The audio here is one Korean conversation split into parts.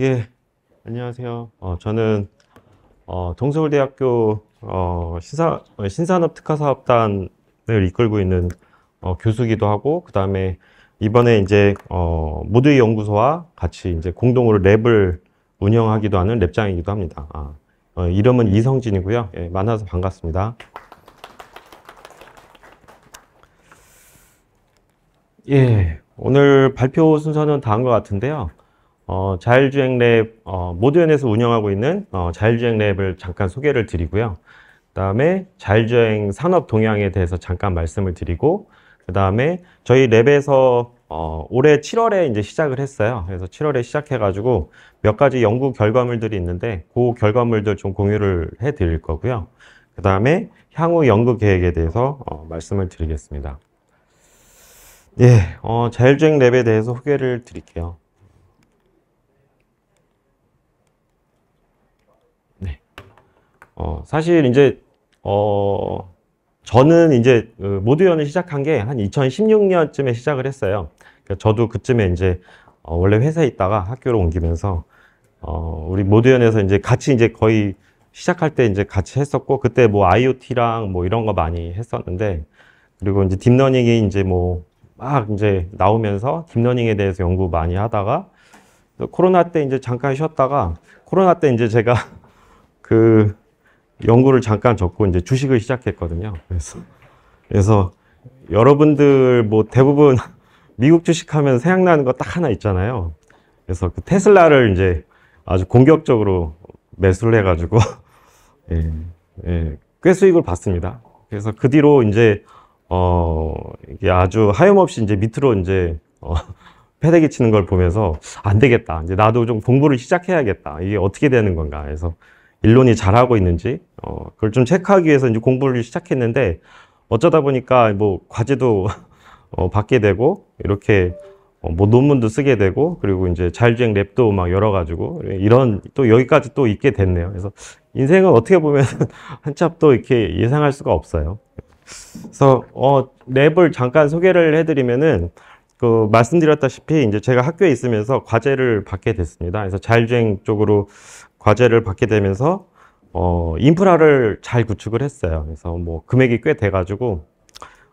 예, 안녕하세요. 어, 저는 어, 동서울대학교 어, 시사, 어, 신산업 특화사업단을 이끌고 있는 어, 교수기도 하고 그 다음에 이번에 이제 어, 모두의 연구소와 같이 이제 공동으로 랩을 운영하기도 하는 랩장이기도 합니다. 아, 어, 이름은 이성진이고요. 예, 만나서 반갑습니다. 예, 오늘 발표 순서는 다음과 같은데요. 어, 자율주행 랩 어, 모드연에서 운영하고 있는 어, 자율주행 랩을 잠깐 소개를 드리고요. 그 다음에 자율주행 산업 동향에 대해서 잠깐 말씀을 드리고 그 다음에 저희 랩에서 어, 올해 7월에 이제 시작을 했어요. 그래서 7월에 시작해가지고 몇 가지 연구 결과물들이 있는데 그 결과물들 좀 공유를 해드릴 거고요. 그 다음에 향후 연구 계획에 대해서 어, 말씀을 드리겠습니다. 예, 어, 자율주행 랩에 대해서 소개를 드릴게요. 어, 사실 이제 어, 저는 이제 그 모두연을 시작한 게 한 2016년쯤에 시작을 했어요. 그러니까 저도 그쯤에 이제 어, 원래 회사에 있다가 학교로 옮기면서 어, 우리 모두연에서 이제 같이 이제 거의 시작할 때 이제 같이 했었고 그때 뭐 IoT랑 뭐 이런 거 많이 했었는데 그리고 이제 딥러닝이 이제 뭐 막 이제 나오면서 딥러닝에 대해서 연구 많이 하다가 코로나 때 이제 잠깐 쉬었다가 코로나 때 이제 제가 그 연구를 잠깐 접고 이제 주식을 시작했거든요. 그래서 그래서 여러분들 뭐 대부분 미국 주식하면 생각나는 거 딱 하나 있잖아요. 그래서 그 테슬라를 이제 아주 공격적으로 매수를 해가지고 예, 예, 꽤 수익을 봤습니다. 그래서 그 뒤로 이제 어 이게 아주 하염없이 이제 밑으로 이제 어, 패대기 치는 걸 보면서 안 되겠다. 이제 나도 좀 공부를 시작해야겠다. 이게 어떻게 되는 건가 해서 일론이 잘하고 있는지 어, 그걸 좀 체크하기 위해서 이제 공부를 시작했는데 어쩌다 보니까 뭐 과제도 어, 받게 되고 이렇게 어, 뭐 논문도 쓰게 되고 그리고 이제 자율주행 랩도 막 열어가지고 이런 또 여기까지 또 있게 됐네요. 그래서 인생은 어떻게 보면 한참 또 이렇게 예상할 수가 없어요. 그래서 어, 랩을 잠깐 소개를 해드리면은 그 말씀드렸다시피 이제 제가 학교에 있으면서 과제를 받게 됐습니다. 그래서 자율주행 쪽으로 과제를 받게 되면서 어, 인프라를 잘 구축을 했어요. 그래서 뭐 금액이 꽤 돼가지고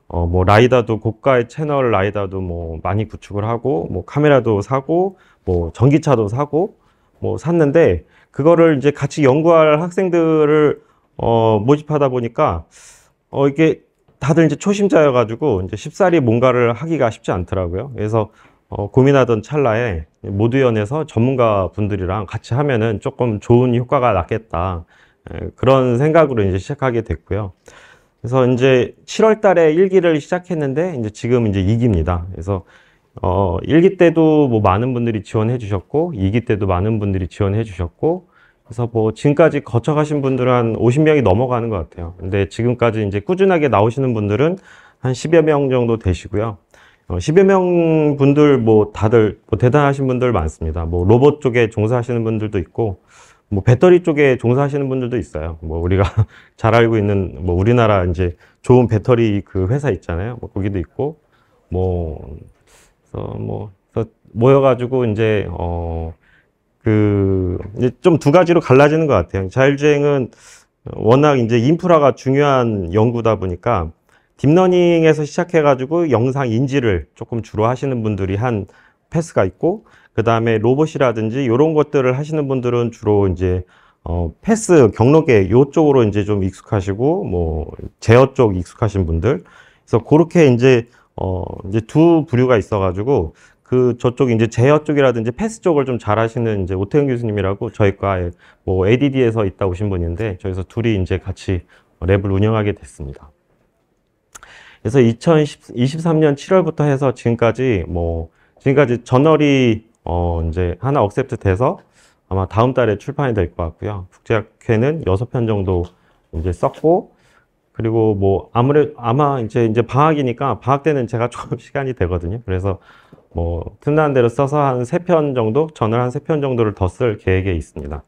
어, 뭐 라이다도 고가의 채널 라이다도 뭐 많이 구축을 하고 뭐 카메라도 사고 뭐 전기차도 사고 뭐 샀는데 그거를 이제 같이 연구할 학생들을 어, 모집하다 보니까 어, 이게 다들 이제 초심자여가지고 이제 쉽사리 뭔가를 하기가 쉽지 않더라고요. 그래서 어, 고민하던 찰나에 모두연에서 전문가 분들이랑 같이 하면은 조금 좋은 효과가 났겠다 에, 그런 생각으로 이제 시작하게 됐고요. 그래서 이제 7월 달에 1기를 시작했는데 이제 지금 이제 2기입니다. 그래서 어, 1기 때도 뭐 많은 분들이 지원해 주셨고 2기 때도 많은 분들이 지원해 주셨고 그래서 뭐 지금까지 거쳐가신 분들은 한 50명이 넘어가는 것 같아요. 근데 지금까지 이제 꾸준하게 나오시는 분들은 한 10여 명 정도 되시고요. 어, 10여 명 분들 뭐 다들 뭐 대단하신 분들 많습니다. 뭐 로봇 쪽에 종사하시는 분들도 있고 뭐 배터리 쪽에 종사하시는 분들도 있어요. 뭐 우리가 잘 알고 있는 뭐 우리나라 이제 좋은 배터리 그 회사 있잖아요. 뭐 거기도 있고 뭐그서뭐서 뭐, 모여가지고 이제 어그좀두 가지로 갈라지는 것 같아요. 자율주행은 워낙 이제 인프라가 중요한 연구다 보니까 딥러닝에서 시작해가지고 영상 인지를 조금 주로 하시는 분들이 한 패스가 있고 그 다음에 로봇이라든지 이런 것들을 하시는 분들은 주로 이제 어, 패스 경로계 요쪽으로 이제 좀 익숙하시고 뭐 제어 쪽 익숙하신 분들 그래서 그렇게 이제 어 이제 두 부류가 있어가지고 그 저쪽 이제 제어 쪽이라든지 패스 쪽을 좀 잘하시는 이제 오태영 교수님이라고 저희 과에 뭐 ADD에서 있다 오신 분인데 저희서 둘이 이제 같이 랩을 운영하게 됐습니다. 그래서 2023년 7월부터 해서 지금까지 뭐 지금까지 저널이 어 이제 하나 억셉트 돼서 아마 다음 달에 출판이 될 것 같고요. 국제학회는 6편 정도 이제 썼고 그리고 뭐 아무래 아마 이제 이제 방학이니까 방학 때는 제가 조금 시간이 되거든요. 그래서 뭐 틈나는 대로 써서 한 세 편 정도 저널 한세 편 정도를 더 쓸 계획에 있습니다.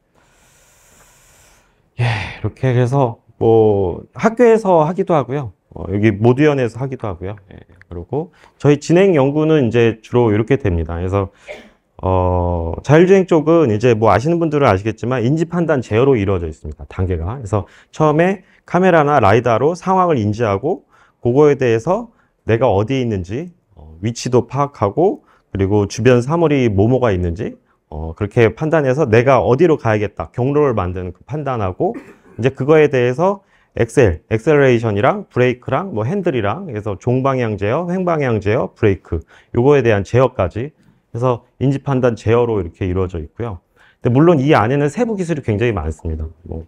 예, 이렇게 해서 뭐 학교에서 하기도 하고요. 어, 여기 모두연에서 하기도 하고요. 예, 그리고 저희 진행 연구는 이제 주로 이렇게 됩니다. 그래서 어, 자율주행 쪽은 이제 뭐 아시는 분들은 아시겠지만 인지 판단 제어로 이루어져 있습니다. 단계가. 그래서 처음에 카메라나 라이다로 상황을 인지하고 그거에 대해서 내가 어디에 있는지 어, 위치도 파악하고 그리고 주변 사물이 뭐뭐가 있는지 어, 그렇게 판단해서 내가 어디로 가야겠다 경로를 만드는 그 판단하고 이제 그거에 대해서 엑셀, 엑셀레이션이랑 브레이크랑 뭐 핸들이랑 그래서 종방향 제어, 횡방향 제어, 브레이크 요거에 대한 제어까지 그래서 인지 판단 제어로 이렇게 이루어져 있고요. 근데 물론 이 안에는 세부 기술이 굉장히 많습니다. 뭐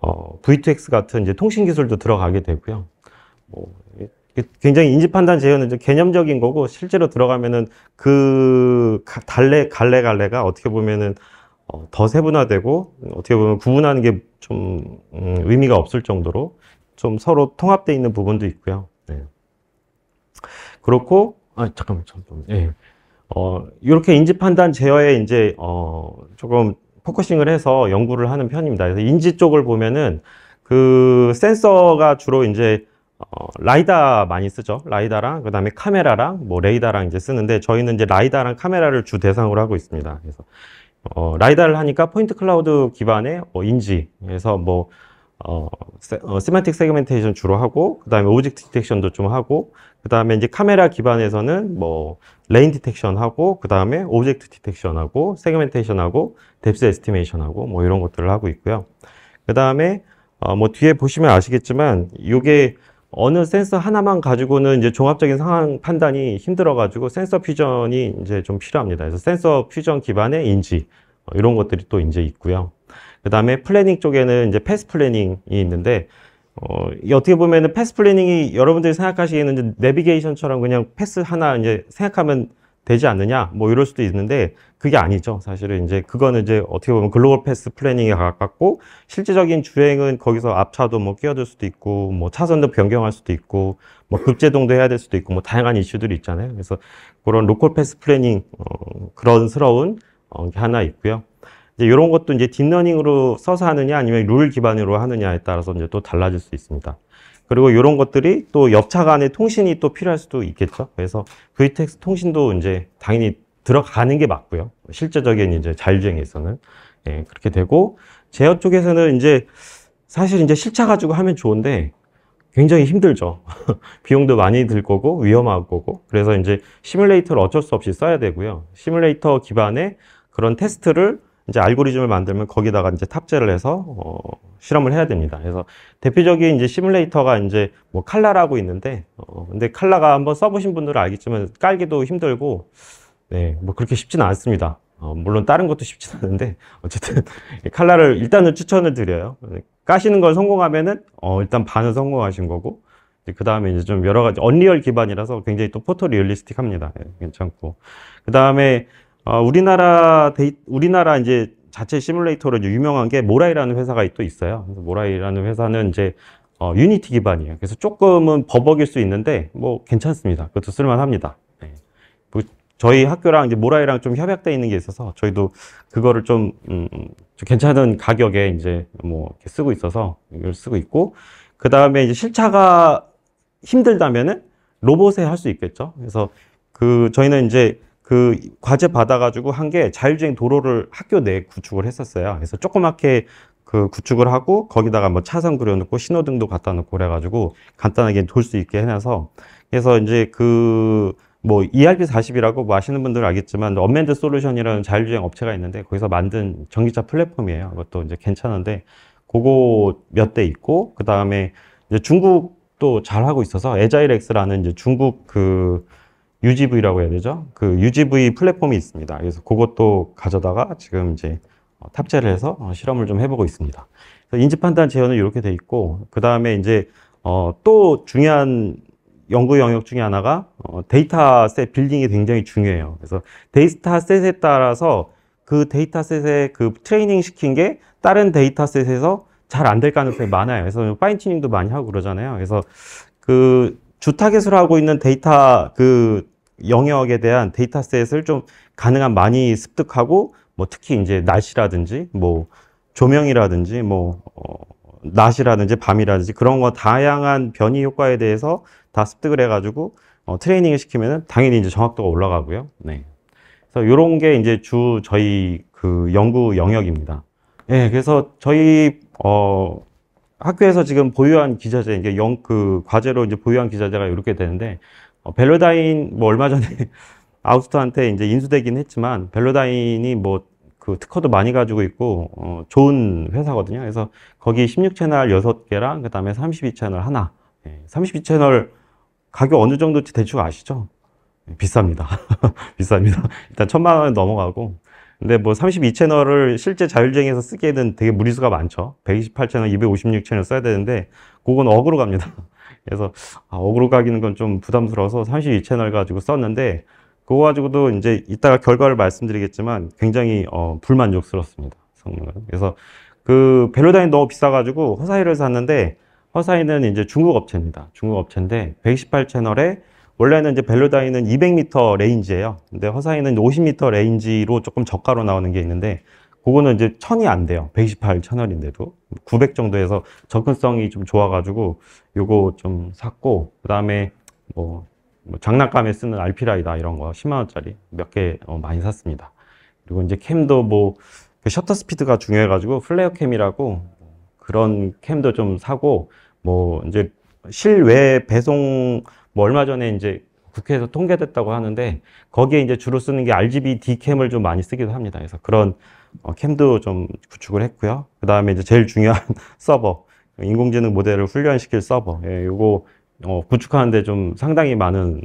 어, V2X 같은 이제 통신 기술도 들어가게 되고요. 뭐 굉장히 인지 판단 제어는 이제 개념적인 거고 실제로 들어가면은 그달래 갈래 갈래가 어떻게 보면은 어, 더 세분화되고 음, 어떻게 보면 구분하는 게좀 음, 의미가 없을 정도로 좀 서로 통합되어 있는 부분도 있고요. 네. 그렇고 아 잠깐만 잠깐만. 네. 어, 이렇게 인지 판단 제어에 이제 어, 조금 포커싱을 해서 연구를 하는 편입니다. 그래서 인지 쪽을 보면은 그 센서가 주로 이제 어, 라이다 많이 쓰죠. 라이다랑 그다음에 카메라랑 뭐 레이다랑 이제 쓰는데 저희는 이제 라이다랑 카메라를 주 대상으로 하고 있습니다. 그래서 어, 라이다를 하니까 포인트 클라우드 기반의 어, 인지 에서뭐 어, 세, 시마틱 어, 세그멘테이션 주로 하고 그 다음에 오브젝트 디텍션도 좀 하고 그 다음에 이제 카메라 기반에서는 뭐 레인 디텍션 하고 그 다음에 오브젝트 디텍션 하고 세그멘테이션 하고 뎁스 에스티메이션 하고 뭐 이런 것들을 하고 있고요 그 다음에 어, 뭐 뒤에 보시면 아시겠지만 이게 어느 센서 하나만 가지고는 이제 종합적인 상황 판단이 힘들어가지고 센서 퓨전이 이제 좀 필요합니다. 그래서 센서 퓨전 기반의 인지 어, 이런 것들이 또 이제 있고요. 그 다음에 플래닝 쪽에는 이제 패스 플래닝이 있는데 어, 어떻게 보면은 패스 플래닝이 여러분들이 생각하시기에는 이제 내비게이션처럼 그냥 패스 하나 이제 생각하면 되지 않느냐 뭐 이럴 수도 있는데 그게 아니죠 사실은 이제 그거는 이제 어떻게 보면 글로벌 패스 플래닝에 가깝고 실질적인 주행은 거기서 앞차도 뭐 끼어들 수도 있고 뭐 차선도 변경할 수도 있고 뭐 급제동도 해야 될 수도 있고 뭐 다양한 이슈들이 있잖아요 그래서 그런 로컬 패스 플래닝 어, 그런스러운 어, 게 하나 있고요 이제 이런 것도 이제 딥러닝으로 써서 하느냐 아니면 룰 기반으로 하느냐에 따라서 이제 또 달라질 수 있습니다. 그리고 이런 것들이 또역차 간의 통신이 또 필요할 수도 있겠죠. 그래서 VTEX 통신도 이제 당연히 들어가는 게 맞고요. 실제적인 이제 자율주행에서는 예, 그렇게 되고 제어 쪽에서는 이제 사실 이제 실차 가지고 하면 좋은데 굉장히 힘들죠. 비용도 많이 들 거고 위험할 거고 그래서 이제 시뮬레이터를 어쩔 수 없이 써야 되고요. 시뮬레이터 기반의 그런 테스트를 이제 알고리즘을 만들면 거기다가 이제 탑재를 해서 어, 실험을 해야 됩니다. 그래서 대표적인 이제 시뮬레이터가 이제 뭐 칼라라고 있는데 어, 근데 칼라가 한번 써보신 분들은 알겠지만 깔기도 힘들고 네, 뭐 그렇게 쉽지는 않습니다. 어, 물론 다른 것도 쉽지는 않은데 어쨌든 칼라를 일단은 추천을 드려요. 까시는 걸 성공하면은 어, 일단 반은 성공하신 거고 그 다음에 이제 좀 여러 가지 언리얼 기반이라서 굉장히 또 포토 리얼리스틱합니다. 예, 괜찮고 그 다음에 어, 우리나라 데이, 우리나라 이제 자체 시뮬레이터로 이제 유명한 게 모라이라는 회사가 또 있어요. 그래서 모라이라는 회사는 이제 어, 유니티 기반이에요. 그래서 조금은 버벅일 수 있는데 뭐 괜찮습니다. 그것도 쓸만합니다. 네. 뭐 저희 학교랑 이제 모라이랑 좀 협약돼 있는 게 있어서 저희도 그거를 좀, 음, 음 좀 괜찮은 가격에 이제 뭐 이렇게 쓰고 있어서 이걸 쓰고 있고 그 다음에 이제 실차가 힘들다면은 로봇에 할 수 있겠죠. 그래서 그 저희는 이제 그 과제 받아가지고 한 게 자율주행 도로를 학교 내에 구축을 했었어요. 그래서 조그맣게 그 구축을 하고 거기다가 뭐 차선 그려놓고 신호등도 갖다 놓고 그래가지고 간단하게 돌 수 있게 해놔서 그래서 이제 그 뭐 ERP40이라고 뭐 아시는 분들은 알겠지만 언맨드 솔루션이라는 자율주행 업체가 있는데 거기서 만든 전기차 플랫폼이에요. 그것도 이제 괜찮은데 그거 몇 대 있고 그 다음에 이제 중국도 잘 하고 있어서 에자일엑스라는 이제 중국 그 UGV라고 해야 되죠. 그 UGV 플랫폼이 있습니다. 그래서 그것도 가져다가 지금 이제 어, 탑재를 해서 어, 실험을 좀 해보고 있습니다. 인지 판단 제어는 이렇게 돼 있고 그 다음에 이제 어, 또 중요한 연구 영역 중에 하나가 어, 데이터셋 빌딩이 굉장히 중요해요. 그래서 데이터셋에 따라서 그 데이터셋에 그 트레이닝 시킨 게 다른 데이터셋에서 잘 안 될 가능성이 많아요. 그래서 파인튜닝도 많이 하고 그러잖아요. 그래서 그 주타겟으로 하고 있는 데이터 그 영역에 대한 데이터셋을 좀 가능한 많이 습득하고 뭐 특히 이제 날씨라든지 뭐 조명이라든지 뭐 어, 낮이라든지 밤이라든지 그런 거 다양한 변이 효과에 대해서 다 습득을 해가지고 어, 트레이닝을 시키면은 당연히 이제 정확도가 올라가고요. 네. 그래서 이런 게 이제 주 저희 그 연구 영역입니다. 예, 네, 그래서 저희 어 학교에서 지금 보유한 기자재 이제영그 과제로 이제 보유한 기자재가 이렇게 되는데 어, 벨로다인 뭐 얼마 전에 아우스터한테 이제 인수되긴 했지만 벨로다인이 뭐 그 특허도 많이 가지고 있고 어, 좋은 회사거든요. 그래서 거기 16채널 6개랑 그다음에 32채널 하나. 예, 32채널 가격 어느 정도지 대충 아시죠? 예, 비쌉니다. 비쌉니다. 일단 천만 원 넘어가고 근데 뭐 32채널을 실제 자율주행에서 쓰기에는 되게 무리수가 많죠. 128채널, 256채널 써야 되는데 그건 억으로 갑니다. 그래서 아, 어그로 가기는 건 좀 부담스러워서 32채널 가지고 썼는데 그거 가지고도 이제 이따가 결과를 말씀드리겠지만 굉장히 어, 불만족스럽습니다. 성능은. 그래서 그벨로다이 너무 비싸가지고 허사이를 샀는데 허사이는 이제 중국 업체입니다. 중국 업체인데 118 채널에 원래는 이제 벨로다인은 200m 레인지예요. 근데 허사이는 50m 레인지로 조금 저가로 나오는 게 있는데 그거는 이제 천이 안 돼요. 128 채널인데도 900 정도에서 접근성이 좀 좋아가지고 요거 좀 샀고 그다음에 뭐, 뭐 장난감에 쓰는 알피라이다 이런 거 10만 원짜리 몇개 어, 많이 샀습니다. 그리고 이제 캠도 뭐 그 셔터 스피드가 중요해가지고 플레어 캠이라고 그런 캠도 좀 사고 뭐 이제 실외 배송 뭐 얼마 전에 이제 국회에서 통계됐다고 하는데 거기에 이제 주로 쓰는 게 RGB D 캠을 좀 많이 쓰기도 합니다. 그래서 그런 어, 캠도 좀 구축을 했고요. 그 다음에 이제 제일 중요한 서버, 인공지능 모델을 훈련시킬 서버, 예, 요거 어, 구축하는데 좀 상당히 많은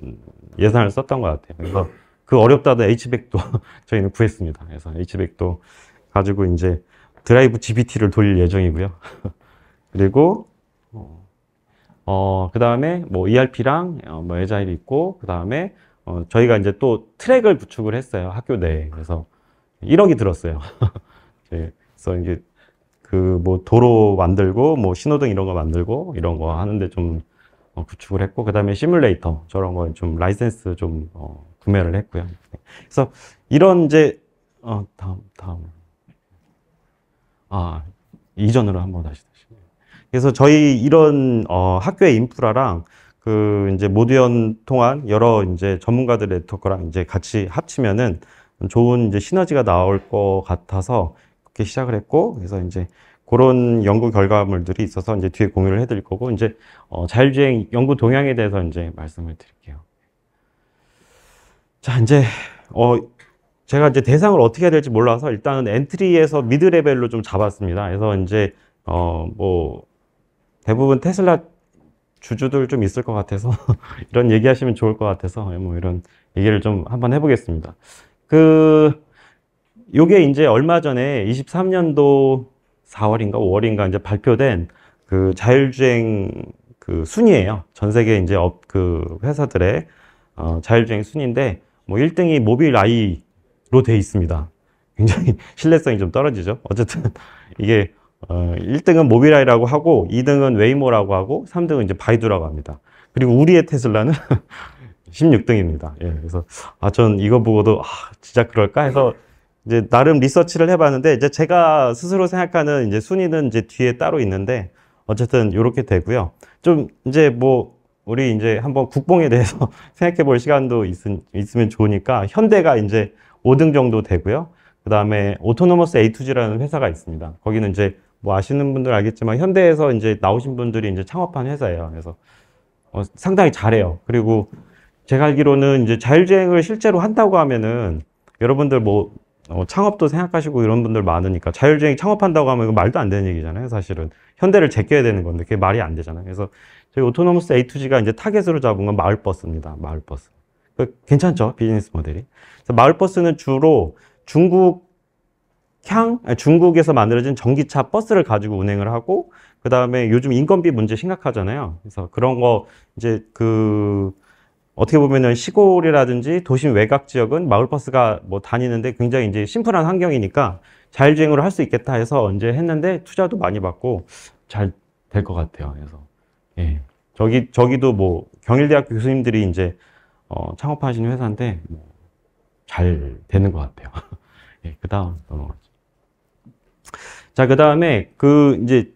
예산을 썼던 것 같아요. 그래서 그 어렵다던 h 1 0 0도 저희는 구했습니다. 그래서 h 1 0 0도 가지고 이제 드라이브 GPT를 돌릴 예정이고요. 그리고 어, 어 그 다음에 뭐 ERP랑 어, 뭐 에자일이 있고, 그 다음에 어, 저희가 이제 또 트랙을 구축을 했어요. 학교 내에. 그래서 1억이 들었어요. 예, 그래서 이제 그 뭐 도로 만들고 뭐 신호등 이런 거 만들고 이런 거 하는데 좀 어, 구축을 했고 그 다음에 시뮬레이터 저런 거 좀 라이센스 좀 어, 구매를 했고요. 네. 그래서 이런 이제 어, 다음 다음 아 이전으로 한번 다시 다시. 그래서 저희 이런 어, 학교의 인프라랑 그 이제 모두연 통한 여러 이제 전문가들 네트워크랑 이제 같이 합치면은 좋은 이제 시너지가 나올 것 같아서 그렇게 시작을 했고 그래서 이제 그런 연구 결과물들이 있어서 이제 뒤에 공유를 해드릴 거고 이제 어, 자율주행 연구 동향에 대해서 이제 말씀을 드릴게요. 자 이제 어 제가 이제 대상을 어떻게 해야 될지 몰라서 일단은 엔트리에서 미드 레벨로 좀 잡았습니다. 그래서 이제 어 뭐 대부분 테슬라 주주들 좀 있을 것 같아서 이런 얘기하시면 좋을 것 같아서 뭐 이런 얘기를 좀 한번 해보겠습니다. 그 요게 이제 얼마 전에 23년도 4월인가 5월인가 이제 발표된 그 자율주행 그 순위예요. 전 세계 이제 업 그 회사들의 어 자율주행 순인데뭐 1등이 모빌 아이로 돼 있습니다. 굉장히 신뢰성이 좀 떨어지죠. 어쨌든 이게 어 1등은 모빌 아이라고 하고 2등은 웨이모라고 하고 3등은 이제 바이두라고 합니다. 그리고 우리의 테슬라는 16등입니다. 예, 그래서 아, 전 이거 보고도 아, 진짜 그럴까 해서 이제 나름 리서치를 해봤는데 이제 제가 스스로 생각하는 이제 순위는 이제 뒤에 따로 있는데 어쨌든 이렇게 되고요. 좀 이제 뭐 우리 이제 한번 국뽕에 대해서 생각해 볼 시간도 있, 있으면 좋으니까 현대가 이제 5등 정도 되고요. 그 다음에 오토노머스 A2G라는 회사가 있습니다. 거기는 이제 뭐 아시는 분들 알겠지만 현대에서 이제 나오신 분들이 이제 창업한 회사예요. 그래서 어, 상당히 잘해요. 그리고 제가 알기로는 이제 자율주행을 실제로 한다고 하면은 여러분들 뭐 어, 창업도 생각하시고 이런 분들 많으니까 자율주행 창업한다고 하면 말도 안 되는 얘기잖아요 사실은 현대를 제껴야 되는 건데 그게 말이 안 되잖아요 그래서 저희 오토노머스 A2G가 이제 타겟으로 잡은 건 마을버스입니다 마을버스 그, 괜찮죠 비즈니스 모델이 마을버스는 주로 중국 향 아, 중국에서 만들어진 전기차 버스를 가지고 운행을 하고 그 다음에 요즘 인건비 문제 심각하잖아요 그래서 그런 거 이제 그 어떻게 보면은 시골이라든지 도심 외곽 지역은 마을버스가 뭐 다니는데 굉장히 이제 심플한 환경이니까 자율주행으로 할 수 있겠다 해서 언제 했는데 투자도 많이 받고 잘 될 것 같아요. 그래서 예. 저기 저기도 뭐 경일대학교 교수님들이 이제 어, 창업하시는 회사인데 뭐잘 되는 것 같아요. 예, 그다음 넘어가죠. 자, 그다음에 그 이제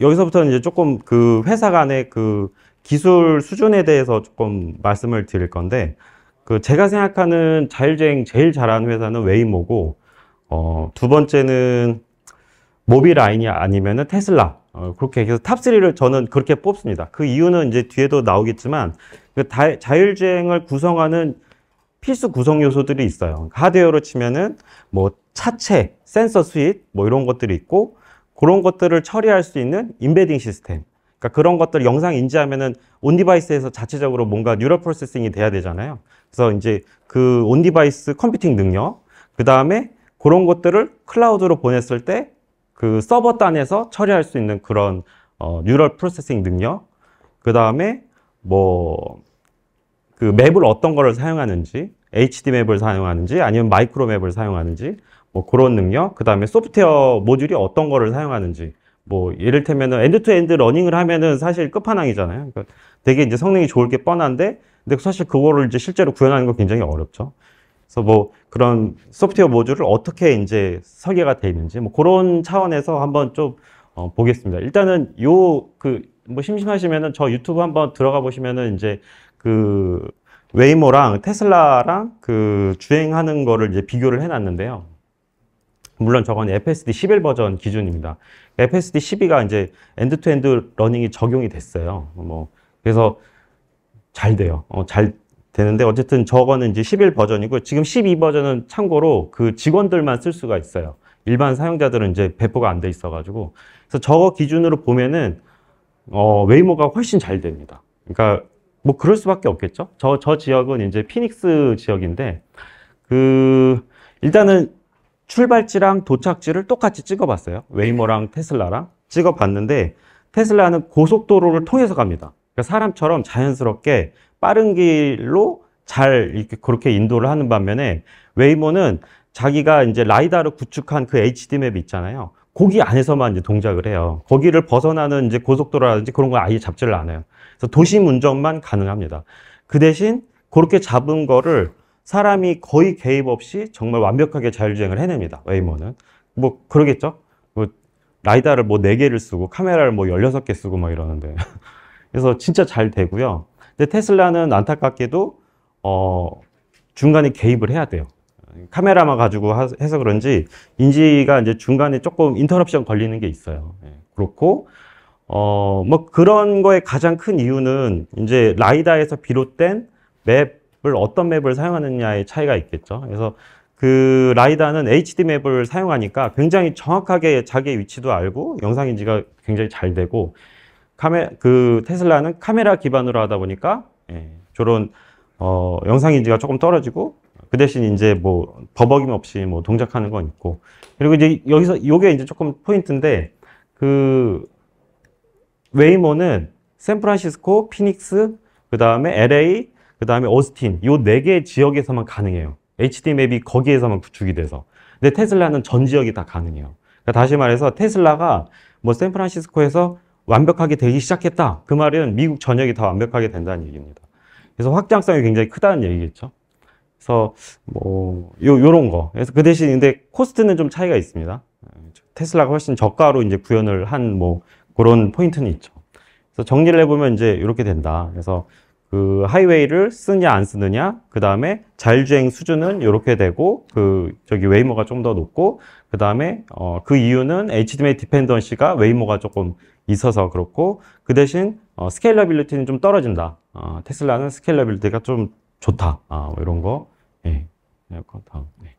여기서부터는 이제 조금 그 회사 간의 그 기술 수준에 대해서 조금 말씀을 드릴 건데 그 제가 생각하는 자율주행 제일 잘하는 회사는 웨이모고 어, 두 번째는 모빌라인이아니면 테슬라 어, 그렇게 해서 탑3를 저는 그렇게 뽑습니다. 그 이유는 이제 뒤에도 나오겠지만 그 다, 자율주행을 구성하는 필수 구성 요소들이 있어요. 하드웨어로 치면은 뭐 차체, 센서 스윗 뭐 이런 것들이 있고 그런 것들을 처리할 수 있는 인베딩 시스템 그러니까 그런 것들 영상 인지하면은 온 디바이스에서 자체적으로 뭔가 뉴럴 프로세싱이 돼야 되잖아요. 그래서 이제 그 온 디바이스 컴퓨팅 능력, 그 다음에 그런 것들을 클라우드로 보냈을 때 그 서버 단에서 처리할 수 있는 그런 어, 뉴럴 프로세싱 능력, 뭐 그 다음에 뭐 그 맵을 어떤 거를 사용하는지, HD 맵을 사용하는지, 아니면 마이크로 맵을 사용하는지, 뭐 그런 능력, 그 다음에 소프트웨어 모듈이 어떤 거를 사용하는지, 뭐 예를 들면은 엔드 투 엔드 러닝을 하면은 사실 끝판왕이잖아요. 그러니까 되게 이제 성능이 좋을 게 뻔한데 근데 사실 그거를 이제 실제로 구현하는 건 굉장히 어렵죠. 그래서 뭐 그런 소프트웨어 모듈을 어떻게 이제 설계가 돼 있는지 뭐 그런 차원에서 한번 좀 어, 보겠습니다. 일단은 요 그 뭐 심심하시면은 저 유튜브 한번 들어가 보시면은 이제 그 웨이모랑 테슬라랑 그 주행하는 거를 이제 비교를 해놨는데요. 물론 저건 FSD 11 버전 기준입니다. FSD 12가 이제 엔드투엔드 러닝이 적용이 됐어요. 뭐 그래서 잘 돼요. 어, 잘 되는데 어쨌든 저거는 이제 11 버전이고 지금 12 버전은 참고로 그 직원들만 쓸 수가 있어요. 일반 사용자들은 이제 배포가 안 돼 있어가지고 그래서 저거 기준으로 보면은 어, 웨이모가 훨씬 잘 됩니다. 그러니까 뭐 그럴 수밖에 없겠죠. 저 저 지역은 이제 피닉스 지역인데 그 일단은 출발지랑 도착지를 똑같이 찍어봤어요. 웨이머랑 테슬라랑 찍어봤는데 테슬라는 고속도로를 통해서 갑니다. 그러니까 사람처럼 자연스럽게 빠른 길로 잘 이렇게 그렇게 인도를 하는 반면에 웨이모는 자기가 이제 라이다를 구축한 그 HD맵 있잖아요. 거기 안에서만 이제 동작을 해요. 거기를 벗어나는 이제 고속도로라든지 그런 걸 아예 잡지를 않아요. 그래서 도심 운전만 가능합니다. 그 대신 그렇게 잡은 거를 사람이 거의 개입 없이 정말 완벽하게 자율주행을 해냅니다. 웨이모는. 뭐 그러겠죠? 뭐 라이다를 뭐 4개를 쓰고 카메라를 뭐 16개 쓰고 막 이러는데. 그래서 진짜 잘 되고요. 근데 테슬라는 안타깝게도 어 중간에 개입을 해야 돼요. 카메라만 가지고 해서 그런지 인지가 이제 중간에 조금 인터럽션 걸리는 게 있어요. 예, 그렇고 어뭐 그런 거의 가장 큰 이유는 이제 라이다에서 비롯된 맵 맵을 어떤 맵을 사용하느냐의 차이가 있겠죠. 그래서 그 라이다는 HD 맵을 사용하니까 굉장히 정확하게 자기 의 위치도 알고 영상 인지가 굉장히 잘 되고 카메 그 테슬라는 카메라 기반으로 하다 보니까 예, 저런 어, 영상 인지가 조금 떨어지고 그 대신 이제 뭐 버벅임 없이 뭐 동작하는 건 있고 그리고 이제 여기서 요게 이제 조금 포인트인데 그 웨이모는 샌프란시스코, 피닉스, 그 다음에 LA, 그 다음에 어스틴 이 네 개 지역에서만 가능해요. HD 맵이 거기에서만 구축이 돼서. 근데 테슬라는 전 지역이 다 가능해요. 그러니까 다시 말해서 테슬라가 뭐 샌프란시스코에서 완벽하게 되기 시작했다. 그 말은 미국 전역이 다 완벽하게 된다는 얘기입니다. 그래서 확장성이 굉장히 크다는 얘기겠죠. 그래서 뭐 요, 요런 거. 그래서 그 대신 근데 코스트는 좀 차이가 있습니다. 테슬라가 훨씬 저가로 이제 구현을 한 뭐 그런 포인트는 있죠. 그래서 정리를 해보면 이제 이렇게 된다. 그래서 그 하이웨이를 쓰냐 안 쓰느냐 그 다음에 자율주행 수준은 이렇게 되고 그 저기 웨이모가 좀 더 높고 어, 그 다음에 어 그 이유는 HDMI 디펜던시가 웨이모가 조금 있어서 그렇고 그 대신 어 스케일러빌리티는 좀 떨어진다 어 테슬라는 스케일러빌리티가 좀 좋다 아 뭐 이런 거 예. 네, 다음 네.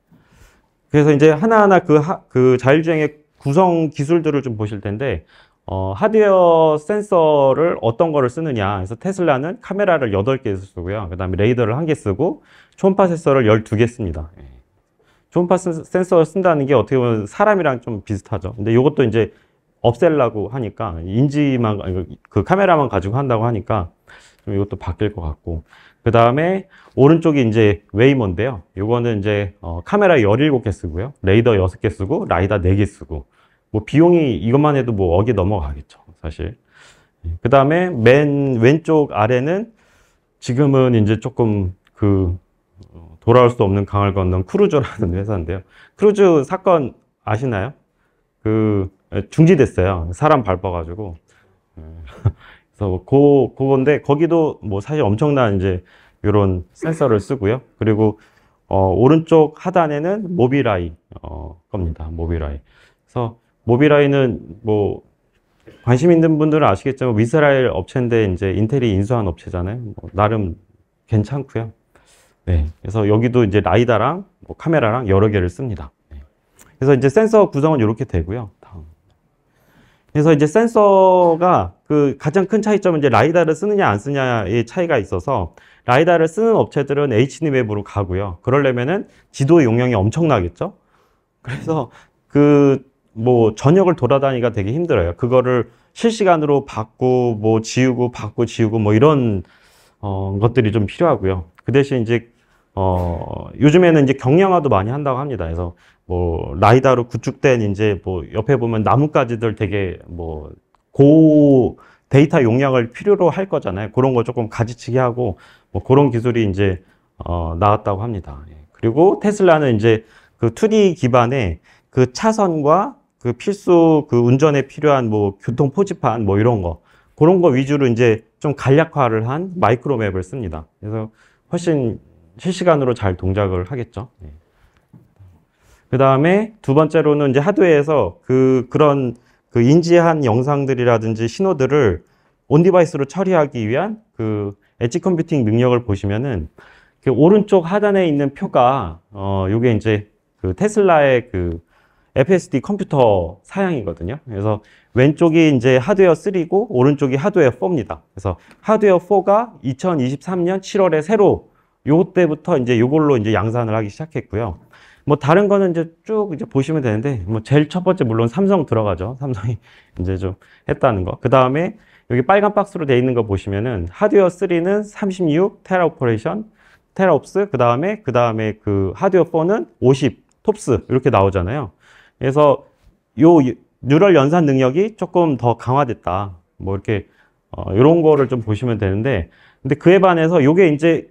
그래서 이제 하나하나 그, 하, 그 자율주행의 구성 기술들을 좀 보실 텐데 어, 하드웨어 센서를 어떤 거를 쓰느냐. 그래서 테슬라는 카메라를 8개 쓰고요. 그 다음에 레이더를 1개 쓰고 초음파 센서를 12개 씁니다. 예. 초음파 센서를 쓴다는 게 어떻게 보면 사람이랑 좀 비슷하죠. 근데 이것도 이제 없앨라고 하니까 인지만 그, 그 카메라만 가지고 한다고 하니까 좀 이것도 바뀔 것 같고 그 다음에 오른쪽이 이제 웨이모데요 이거는 이제 어, 카메라 17개 쓰고요 레이더 6개 쓰고 라이다 4개 쓰고 뭐 비용이 이것만 해도 뭐 억이 넘어가겠죠. 사실. 그 다음에 맨 왼쪽 아래는 지금은 이제 조금 그 어, 돌아올 수 없는 강을 건넌 크루즈라는 회사인데요. 크루즈 사건 아시나요? 그 예, 중지됐어요. 사람 밟아가지고. 예. 그래서 그, 뭐 그건데 거기도 뭐 사실 엄청난 이제 이런 센서를 쓰고요. 그리고 어, 오른쪽 하단에는 모빌아이 어, 겁니다. 모빌아이. 그래서 모빌아이는뭐 관심 있는 분들은 아시겠지만 이스라엘 업체인데 이제 인텔이 인수한 업체잖아요. 뭐 나름 괜찮고요. 네. 그래서 여기도 이제 라이다랑 뭐 카메라랑 여러 개를 씁니다. 네. 그래서 이제 센서 구성은 이렇게 되고요. 다음. 그래서 이제 센서가 그 가장 큰 차이점은 이제 라이다를 쓰느냐 안 쓰냐의 차이가 있어서 라이다를 쓰는 업체들은 HD 맵으로 가고요. 그러려면은 지도 용량이 엄청나겠죠. 그래서 그뭐 전역을 돌아다니기가 되게 힘들어요. 그거를 실시간으로 받고 뭐 지우고 받고 지우고 뭐 이런 어, 것들이 좀 필요하고요. 그 대신 이제 어, 요즘에는 이제 경량화도 많이 한다고 합니다. 그래서 뭐 라이다로 구축된 이제 뭐 옆에 보면 나뭇가지들 되게 뭐 고 데이터 용량을 필요로 할 거잖아요. 그런 거 조금 가지치기 하고 뭐 그런 기술이 이제 어, 나왔다고 합니다. 예. 그리고 테슬라는 이제 그 2D 기반의 그 차선과 그 필수 그 운전에 필요한 뭐 교통 포지판 뭐 이런 거 그런 거 위주로 이제 좀 간략화를 한 마이크로 맵을 씁니다. 그래서 훨씬 실시간으로 잘 동작을 하겠죠. 네. 그 다음에 두 번째로는 이제 하드웨어에서 그 그런 그 인지한 영상들이라든지 신호들을 온 디바이스로 처리하기 위한 그 엣지 컴퓨팅 능력을 보시면은 그 오른쪽 하단에 있는 표가 어 요게 이제 그 테슬라의 그 FSD 컴퓨터 사양이거든요. 그래서 왼쪽이 이제 하드웨어 3고 오른쪽이 하드웨어 4입니다. 그래서 하드웨어 4가 2023년 7월에 새로 요때부터 이제 요걸로 이제 양산을 하기 시작했고요. 뭐 다른 거는 이제 쭉 이제 보시면 되는데 뭐 제일 첫 번째 물론 삼성 들어가죠. 삼성이 이제 좀 했다는 거. 그다음에 여기 빨간 박스로 돼 있는 거 보시면은 하드웨어 3는 36 테라 오퍼레이션 테라옵스 그다음에 그다음에 그 하드웨어 4는 50 톱스 이렇게 나오잖아요. 그래서 요 뉴럴 연산 능력이 조금 더 강화됐다. 뭐 이렇게 어, 이런 거를 좀 보시면 되는데 근데 그에 반해서 요게 이제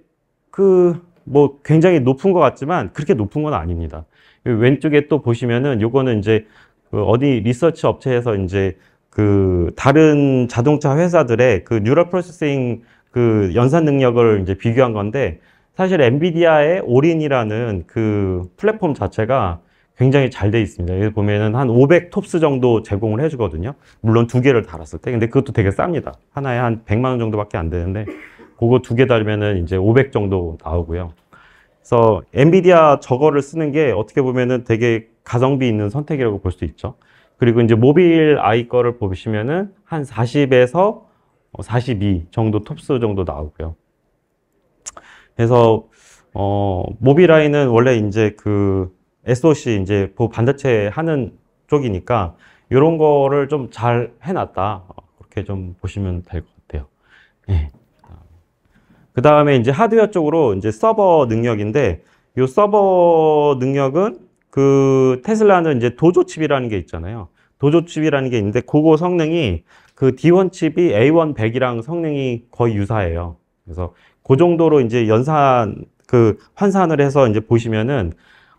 그 뭐 굉장히 높은 것 같지만 그렇게 높은 건 아닙니다. 왼쪽에 또 보시면은 요거는 이제 그 어디 리서치 업체에서 이제 그 다른 자동차 회사들의 그 뉴럴 프로세싱 그 연산 능력을 이제 비교한 건데 사실 엔비디아의 올인이라는그 플랫폼 자체가 굉장히 잘 돼 있습니다. 여기 보면은 한 500 톱스 정도 제공을 해주거든요. 물론 두 개를 달았을 때. 근데 그것도 되게 쌉니다. 하나에 한 100만 원 정도밖에 안 되는데 그거 두 개 달면은 이제 500 정도 나오고요. 그래서 엔비디아 저거를 쓰는 게 어떻게 보면은 되게 가성비 있는 선택이라고 볼 수 있죠. 그리고 이제 모빌 아이 거를 보시면은 한 40에서 42 정도 톱스 정도 나오고요. 그래서 어 모빌 아이는 원래 이제 그 SOC 이제 그 반도체 하는 쪽이니까 이런 거를 좀 잘 해놨다 어, 그렇게 좀 보시면 될 것 같아요. 네. 예. 그 다음에 이제 하드웨어 쪽으로 이제 서버 능력인데 이 서버 능력은 그 테슬라는 이제 도조 칩이라는 게 있잖아요. 도조 칩이라는 게 있는데 그거 성능이 그 D1 칩이 A1 100이랑 성능이 거의 유사해요. 그래서 그 정도로 이제 연산 그 환산을 해서 이제 보시면은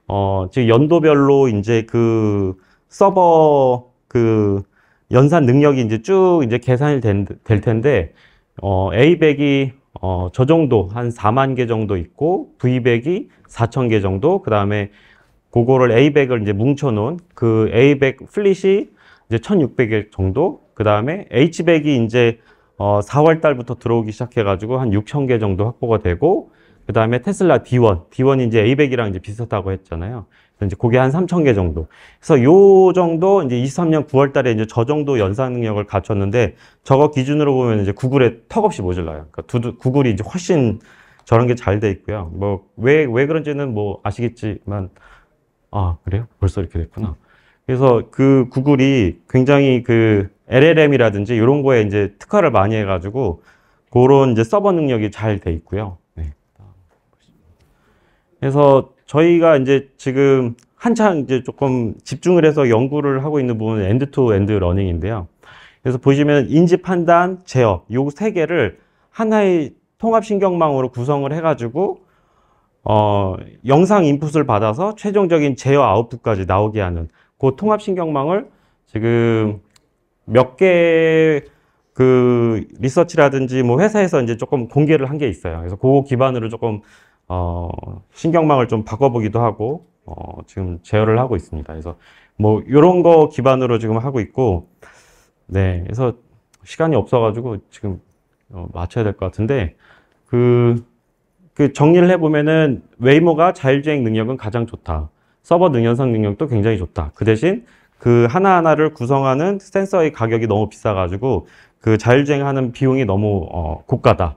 어, 즉 연도별로 이제 그 서버 그 연산 능력이 이제 쭉 이제 계산이 된, 될 텐데 어, A100이 어, 저 정도 한 4만 개 정도 있고 V100이 4천 개 정도 그다음에 그거를 A100을 이제 뭉쳐 놓은 그 A100 플릿이 이제 1,600개 정도 그다음에 H100이 이제 어, 4월 달부터 들어오기 시작해 가지고 한 6천 개 정도 확보가 되고 그 다음에 테슬라 D1, D1이 이제 A100이랑 이제 비슷하다고 했잖아요. 그래서 이제 그게 한 3,000개 정도. 그래서 요 정도 이제 23년 9월 달에 이제 저 정도 연산 능력을 갖췄는데 저거 기준으로 보면 이제 구글에 턱없이 모질라요. 그러니까 두두, 구글이 이제 훨씬 저런 게 잘 돼 있고요. 뭐, 왜, 왜 그런지는 뭐 아시겠지만, 아, 그래요? 벌써 이렇게 됐구나. 그래서 그 구글이 굉장히 그 LLM이라든지 이런 거에 이제 특화를 많이 해가지고 그런 이제 서버 능력이 잘 돼 있고요. 그래서 저희가 이제 지금 한창 이제 조금 집중을 해서 연구를 하고 있는 부분은 엔드 투 엔드 러닝인데요. 그래서 보시면 인지 판단, 제어 요 세 개를 하나의 통합 신경망으로 구성을 해가지고 어, 영상 인풋을 받아서 최종적인 제어 아웃풋까지 나오게 하는 그 통합 신경망을 지금 몇개의그 리서치라든지 뭐 회사에서 이제 조금 공개를 한 게 있어요. 그래서 그거 기반으로 조금 어, 신경망을 좀 바꿔보기도 하고 어, 지금 제어를 하고 있습니다. 그래서 뭐 이런 거 기반으로 지금 하고 있고 네 그래서 시간이 없어가지고 지금 어, 맞춰야 될 것 같은데 그, 그 정리를 해보면은 웨이모가 자율주행 능력은 가장 좋다. 서버 능연성 능력도 굉장히 좋다. 그 대신 그 하나하나를 구성하는 센서의 가격이 너무 비싸가지고 그 자율주행하는 비용이 너무 어, 고가다.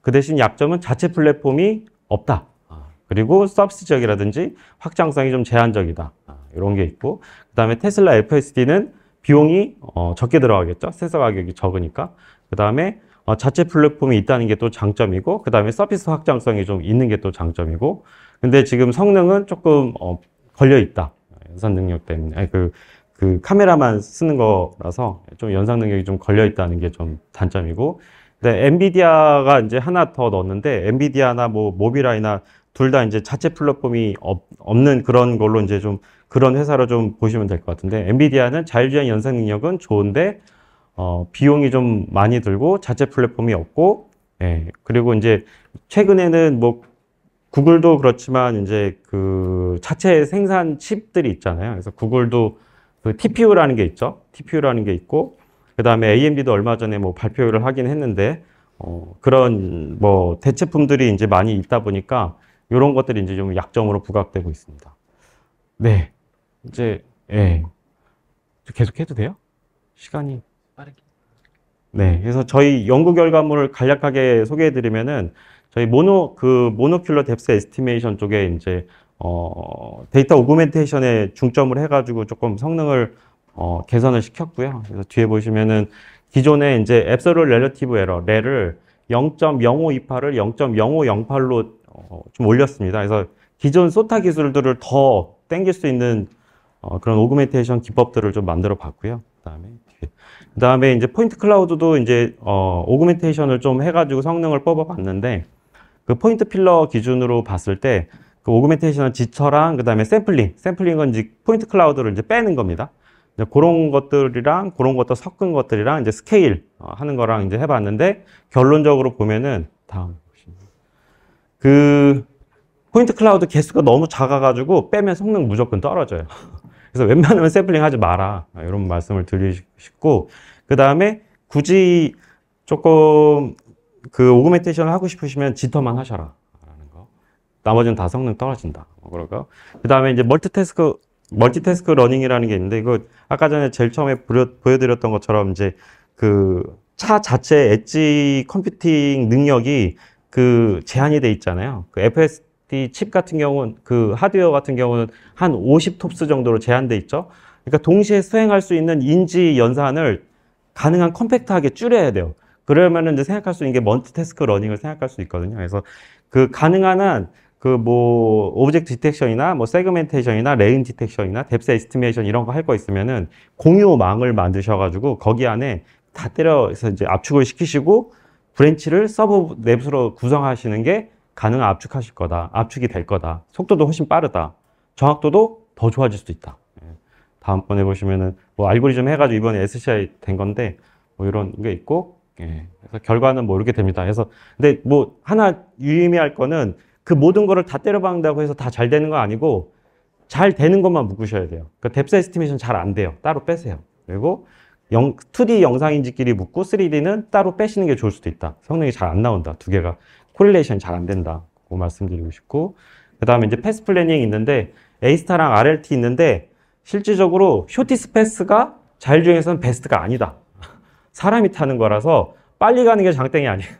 그 대신 약점은 자체 플랫폼이 없다. 아, 그리고 서비스적이라든지 확장성이 좀 제한적이다. 아, 이런 게 있고 그 다음에 테슬라 FSD는 비용이 어, 적게 들어가겠죠. 센서 가격이 적으니까. 그 다음에 어, 자체 플랫폼이 있다는 게 또 장점이고 그 다음에 서비스 확장성이 좀 있는 게 또 장점이고 근데 지금 성능은 조금 어, 걸려있다. 연산 능력 때문에 아니, 그, 그 카메라만 쓰는 거라서 좀 연상 능력이 좀 걸려있다는 게 좀 단점이고 네, 엔비디아가 이제 하나 더 넣었는데 엔비디아나 뭐모빌아이나둘 다 이제 자체 플랫폼이 없, 없는 그런 걸로 이제 좀 그런 회사로 좀 보시면 될 것 같은데 엔비디아는 자율주행 연산 능력은 좋은데 어, 비용이 좀 많이 들고 자체 플랫폼이 없고 예, 그리고 이제 최근에는 뭐 구글도 그렇지만 이제 그 자체 생산 칩들이 있잖아요. 그래서 구글도 그 TPU라는 게 있죠. TPU라는 게 있고 그 다음에 AMD도 얼마 전에 뭐 발표를 하긴 했는데 어, 그런 뭐 대체품들이 이제 많이 있다 보니까 이런 것들이 이제 좀 약점으로 부각되고 있습니다. 네, 이제 예. 계속 해도 돼요? 시간이 빠르게. 네, 그래서 저희 연구 결과물을 간략하게 소개해드리면은 저희 모노 그 모노큘러 뎁스 에스티메이션 쪽에 이제 어 데이터 오그멘테이션에 중점을 해가지고 조금 성능을 어, 개선을 시켰고요. 그래서 뒤에 보시면은 기존에 이제 앱솔루트 렐러티브 에러 레를 0.0528을 0.0508로 어, 좀 올렸습니다. 그래서 기존 소타 기술들을 더 땡길 수 있는 어, 그런 오그멘테이션 기법들을 좀 만들어 봤고요. 그다음에 그다음에 이제 포인트 클라우드도 이제 어, 오그멘테이션을 좀 해가지고 성능을 뽑아봤는데 그 포인트 필러 기준으로 봤을 때 그 오그멘테이션은 지처랑 그다음에 샘플링 샘플링은 이제 포인트 클라우드를 이제 빼는 겁니다. 이제 그런 것들이랑 그런 것도 섞은 것들이랑 이제 스케일 어, 하는 거랑 이제 해봤는데 결론적으로 보면은 다음 그 포인트 클라우드 개수가 너무 작아가지고 빼면 성능 무조건 떨어져요. 그래서 웬만하면 샘플링 하지 마라 아, 이런 말씀을 드리고 싶고 그 다음에 굳이 조금 그 오그멘테이션을 하고 싶으시면 지터만 하셔라. 나머지는 다 성능 떨어진다. 뭐 그런 거. 그 다음에 이제 멀티태스크 멀티태스크 러닝이라는 게 있는데 이거 아까 전에 제일 처음에 보여드렸던 것처럼 이제 그 차 자체 엣지 컴퓨팅 능력이 그 제한이 돼 있잖아요. 그 FSD 칩 같은 경우는 그 하드웨어 같은 경우는 한 50톱스 정도로 제한돼 있죠. 그러니까 동시에 수행할 수 있는 인지 연산을 가능한 컴팩트하게 줄여야 돼요. 그러면은 이제 생각할 수 있는 게 멀티태스크 러닝을 생각할 수 있거든요. 그래서 그 가능한 한 그뭐 오브젝트 디텍션이나 뭐 세그멘테이션이나 레인 디텍션이나 뎁스 에스티메이션 이런 거 할 거 있으면은 공유망을 만드셔가지고 거기 안에 다 때려서 이제 압축을 시키시고 브랜치를 서브 랩으로 구성하시는 게 가능한 압축하실 거다. 압축이 될 거다. 속도도 훨씬 빠르다. 정확도도 더 좋아질 수도 있다. 예. 다음번에 보시면은 뭐 알고리즘 해가지고 이번에 SCI 된 건데 뭐 이런 게 있고 예. 그래서 결과는 뭐 이렇게 됩니다. 그래서 근데 뭐 하나 유의미할 거는 그 모든 거를 다 때려박는다고 해서 다 잘 되는 거 아니고 잘 되는 것만 묶으셔야 돼요. 그 뎁스 에스티메이션 잘 안 돼요. 따로 빼세요. 그리고 영, 2D 영상인지끼리 묶고 3D는 따로 빼시는 게 좋을 수도 있다. 성능이 잘 안 나온다. 두 개가 코릴레이션이 잘안 된다. 고 말씀드리고 싶고 그 다음에 이제 패스 플래닝 있는데 에이스타랑 RLT 있는데 실질적으로 쇼티 스패스가자율중에서는 베스트가 아니다. 사람이 타는 거라서 빨리 가는 게 장땡이 아니에요.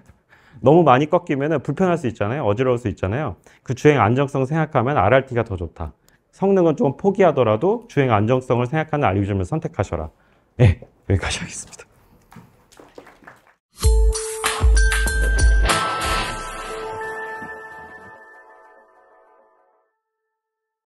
너무 많이 꺾이면 불편할 수 있잖아요. 어지러울 수 있잖아요. 그 주행 안정성 생각하면 RRT가 더 좋다. 성능은 좀 포기하더라도 주행 안정성을 생각하는 알리즘을 선택하셔라. 네, 여기까지 하겠습니다.